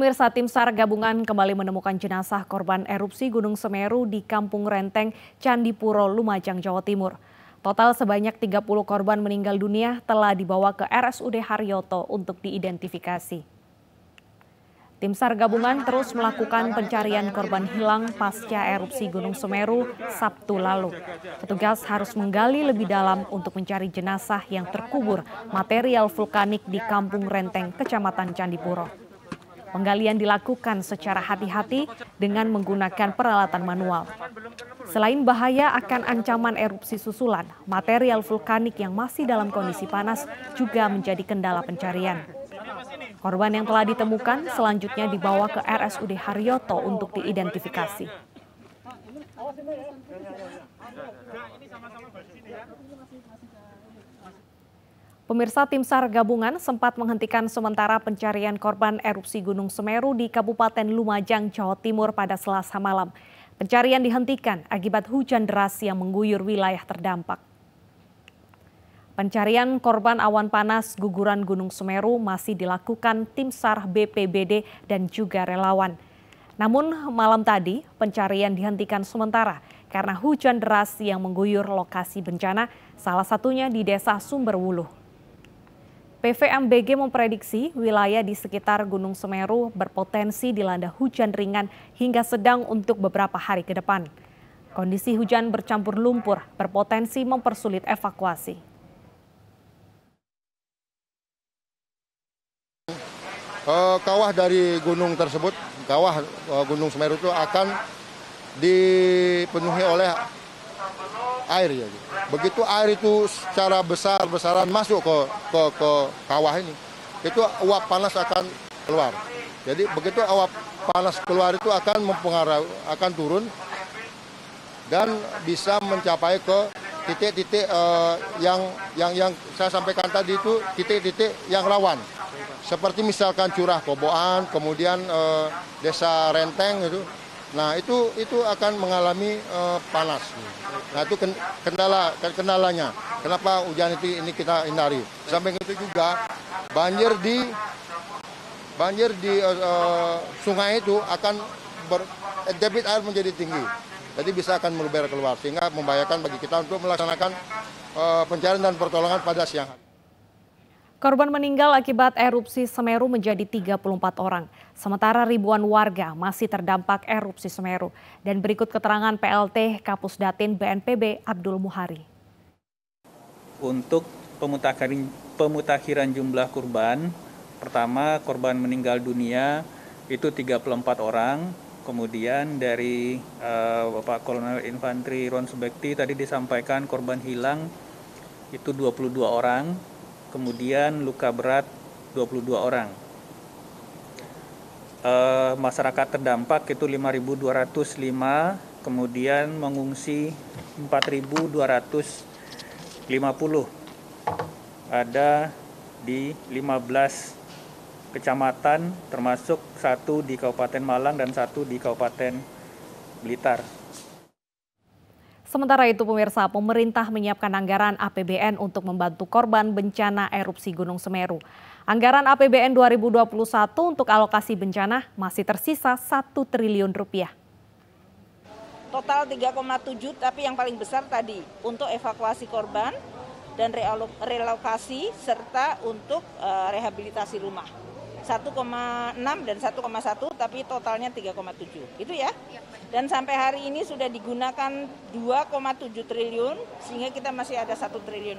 Pemirsa tim SAR gabungan kembali menemukan jenazah korban erupsi Gunung Semeru di Kampung Renteng, Candipuro, Lumajang, Jawa Timur. Total sebanyak 30 korban meninggal dunia telah dibawa ke RSUD Haryoto untuk diidentifikasi. Tim SAR gabungan terus melakukan pencarian korban hilang pasca erupsi Gunung Semeru Sabtu lalu. Petugas harus menggali lebih dalam untuk mencari jenazah yang terkubur material vulkanik di Kampung Renteng, Kecamatan Candipuro. Penggalian dilakukan secara hati-hati dengan menggunakan peralatan manual. Selain bahaya akan ancaman erupsi susulan, material vulkanik yang masih dalam kondisi panas juga menjadi kendala pencarian. Korban yang telah ditemukan selanjutnya dibawa ke RSUD Haryoto untuk diidentifikasi. Pemirsa tim SAR gabungan sempat menghentikan sementara pencarian korban erupsi Gunung Semeru di Kabupaten Lumajang, Jawa Timur pada Selasa malam. Pencarian dihentikan akibat hujan deras yang mengguyur wilayah terdampak. Pencarian korban awan panas guguran Gunung Semeru masih dilakukan tim SAR BPBD dan juga relawan. Namun malam tadi pencarian dihentikan sementara karena hujan deras yang mengguyur lokasi bencana salah satunya di Desa Sumberwuluh. PVMBG memprediksi wilayah di sekitar Gunung Semeru berpotensi dilanda hujan ringan hingga sedang untuk beberapa hari ke depan. Kondisi hujan bercampur lumpur berpotensi mempersulit evakuasi. Eh, kawah dari gunung tersebut, kawah eh, Gunung Semeru itu akan dipenuhi oleh air ya. Begitu air itu secara besar-besaran masuk ke, ke ke kawah ini, itu uap panas akan keluar. Jadi begitu uap panas keluar itu akan mempengaruhi akan turun dan bisa mencapai ke titik-titik uh, yang yang yang saya sampaikan tadi itu titik-titik yang rawan. Seperti misalkan curah Koboan, kemudian uh, desa Renteng itu Nah itu itu akan mengalami uh, panas. Nah itu kendala kendalanya. Kenapa hujan itu ini kita hindari. Sampai itu juga banjir di banjir di uh, uh, sungai itu akan ber, debit air menjadi tinggi. Jadi bisa akan meluber keluar sehingga membahayakan bagi kita untuk melaksanakan uh, pencarian dan pertolongan pada siang hari. Korban meninggal akibat erupsi Semeru menjadi 34 orang, sementara ribuan warga masih terdampak erupsi Semeru. Dan berikut keterangan PLT Kapus Datin BNPB Abdul Muhari. Untuk pemutakhiran, pemutakhiran jumlah korban, pertama korban meninggal dunia itu 34 orang, kemudian dari uh, Bapak Kolonel Infantri Ron Subekti tadi disampaikan korban hilang itu 22 orang, kemudian luka berat 22 orang. E, masyarakat terdampak itu 5.205, kemudian mengungsi 4.250 ada di 15 kecamatan termasuk satu di Kabupaten Malang dan satu di Kabupaten Blitar. Sementara itu pemirsa, pemerintah menyiapkan anggaran APBN untuk membantu korban bencana erupsi Gunung Semeru. Anggaran APBN 2021 untuk alokasi bencana masih tersisa 1 triliun rupiah. Total 3,7 tapi yang paling besar tadi untuk evakuasi korban dan relokasi serta untuk eh, rehabilitasi rumah. 1,6 dan 1,1 tapi totalnya 3,7. Itu ya. Dan sampai hari ini sudah digunakan 2,7 triliun sehingga kita masih ada 1 triliun.